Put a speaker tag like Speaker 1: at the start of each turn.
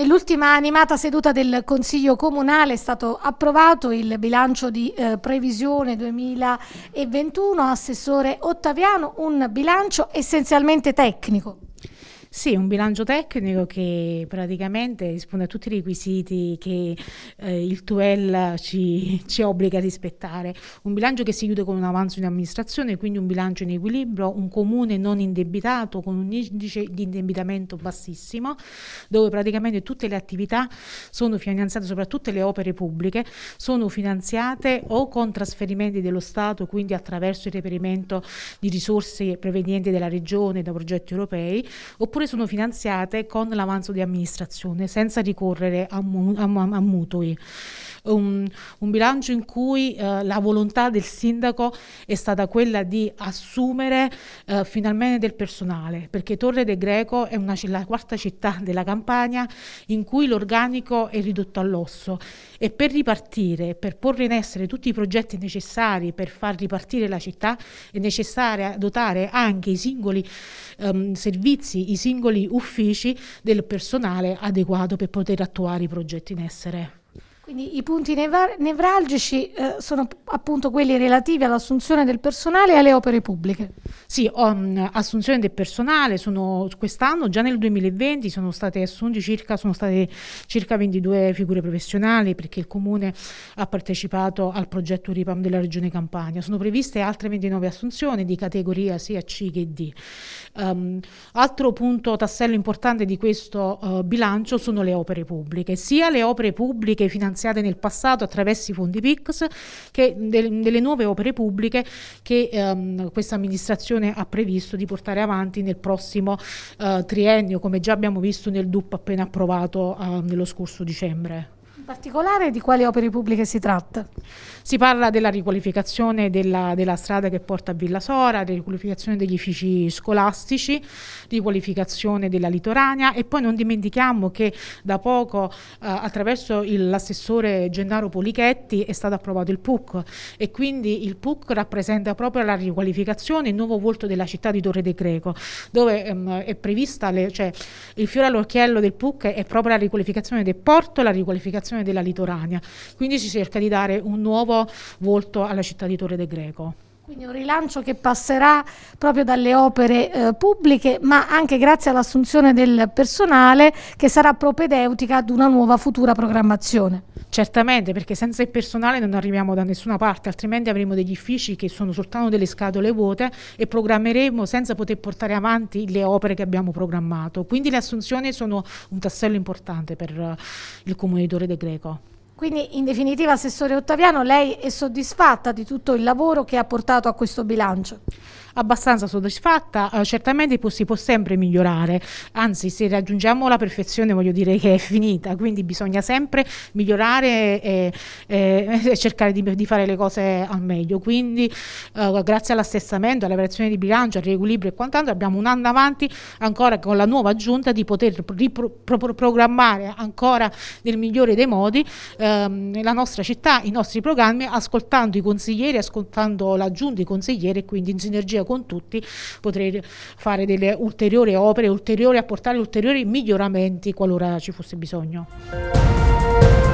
Speaker 1: Nell'ultima animata seduta del Consiglio Comunale è stato approvato il bilancio di eh, previsione 2021, assessore Ottaviano, un bilancio essenzialmente tecnico.
Speaker 2: Sì, un bilancio tecnico che praticamente risponde a tutti i requisiti che eh, il TUEL ci, ci, obbliga a rispettare. Un bilancio che si chiude con un avanzo in amministrazione, quindi un bilancio in equilibrio, un comune non indebitato con un indice di indebitamento bassissimo, dove praticamente tutte le attività sono finanziate, soprattutto le opere pubbliche, sono finanziate o con trasferimenti dello Stato, quindi attraverso il reperimento di risorse provenienti dalla Regione, da progetti europei, oppure strutture sono finanziate con l'avanzo di amministrazione, senza ricorrere a, mu- a, a mutui un, un bilancio in cui eh, la volontà del sindaco è stata quella di assumere eh, finalmente del personale, perché Torre del Greco è una, la quarta città della Campania in cui l'organico è ridotto all'osso e per ripartire, per porre in essere tutti i progetti necessari per far ripartire la città, è necessario dotare anche i singoli ehm, servizi, i singoli uffici del personale adeguato per poter attuare i progetti in essere.
Speaker 1: Quindi i punti nevralgici eh, sono appunto quelli relativi all'assunzione del personale e alle opere
Speaker 2: pubbliche. Sì, um, assunzione del personale, sono, quest'anno già nel 2020 sono state assunte circa, circa, 22 figure professionali perché il Comune ha partecipato al progetto RIPAM della Regione Campania. Sono previste altre 29 assunzioni di categoria sia C che D. Um, altro punto, tassello importante di questo uh, bilancio sono le opere pubbliche, sia le opere pubbliche finanziarie finanziate nel passato attraverso i fondi PICS, che de, delle nuove opere pubbliche che ehm, questa amministrazione ha previsto di portare avanti nel prossimo eh, triennio, come già abbiamo visto nel DUP appena approvato eh, nello scorso dicembre.
Speaker 1: In particolare di quali opere
Speaker 2: pubbliche si tratta? Si parla della riqualificazione della, della strada che porta a Villa Sora, riqualificazione degli uffici scolastici, riqualificazione della litorania e poi non dimentichiamo che da poco eh, attraverso l'assessore Gennaro Polichetti è stato approvato il PUC e quindi il PUC rappresenta proprio la riqualificazione, il nuovo volto della città di Torre de Greco, dove ehm, è prevista, le, cioè il fiore all'occhiello del PUC è proprio la riqualificazione del porto, la riqualificazione riqualificazione della litorania. Quindi si cerca di dare un nuovo volto alla città di Torre del Greco.
Speaker 1: Quindi un rilancio che passerà proprio dalle opere eh, pubbliche, ma anche grazie all'assunzione del personale che sarà propedeutica ad una nuova futura programmazione.
Speaker 2: Certamente, perché senza il personale non arriviamo da nessuna parte, altrimenti avremo degli uffici che sono soltanto delle scatole vuote e programmeremo senza poter portare avanti le opere che abbiamo programmato. Quindi le assunzioni sono un tassello importante per eh, il comune di Torre De Greco.
Speaker 1: Quindi in definitiva, Assessore Ottaviano, lei è soddisfatta di tutto il lavoro che ha portato a questo bilancio?
Speaker 2: abbastanza soddisfatta, eh, certamente si può sempre migliorare, anzi se raggiungiamo la perfezione voglio dire che è finita, quindi bisogna sempre migliorare e, e, e cercare di, di, fare le cose al meglio, quindi eh, grazie all'assessamento, alla variazione di bilancio, al riequilibrio e quant'altro abbiamo un anno avanti ancora con la nuova aggiunta di poter riprogrammare ancora nel migliore dei modi ehm, la nostra città, i nostri programmi, ascoltando i consiglieri, ascoltando la giunta, i consiglieri e quindi in sinergia sinergia con tutti, potrei fare delle ulteriori opere, ulteriori, apportare ulteriori miglioramenti qualora ci fosse bisogno.